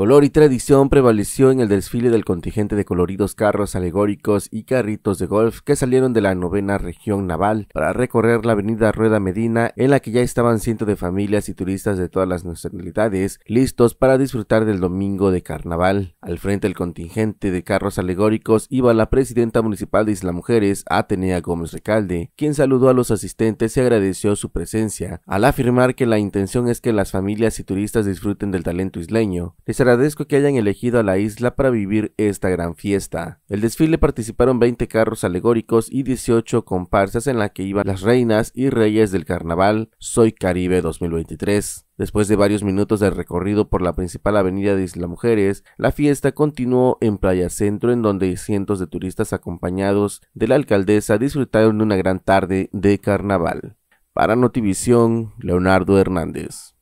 Color y tradición prevaleció en el desfile del contingente de coloridos carros alegóricos y carritos de golf que salieron de la novena región naval para recorrer la avenida Rueda Medina en la que ya estaban cientos de familias y turistas de todas las nacionalidades listos para disfrutar del domingo de carnaval. Al frente del contingente de carros alegóricos iba la presidenta municipal de Isla Mujeres, Atenea Gómez Recalde, quien saludó a los asistentes y agradeció su presencia, al afirmar que la intención es que las familias y turistas disfruten del talento isleño. Les agradezco que hayan elegido a la isla para vivir esta gran fiesta. El desfile participaron 20 carros alegóricos y 18 comparsas en la que iban las reinas y reyes del carnaval Soy Caribe 2023. Después de varios minutos de recorrido por la principal avenida de Isla Mujeres, la fiesta continuó en Playa Centro, en donde cientos de turistas acompañados de la alcaldesa disfrutaron de una gran tarde de carnaval. Para Notivisión, Leonardo Hernández.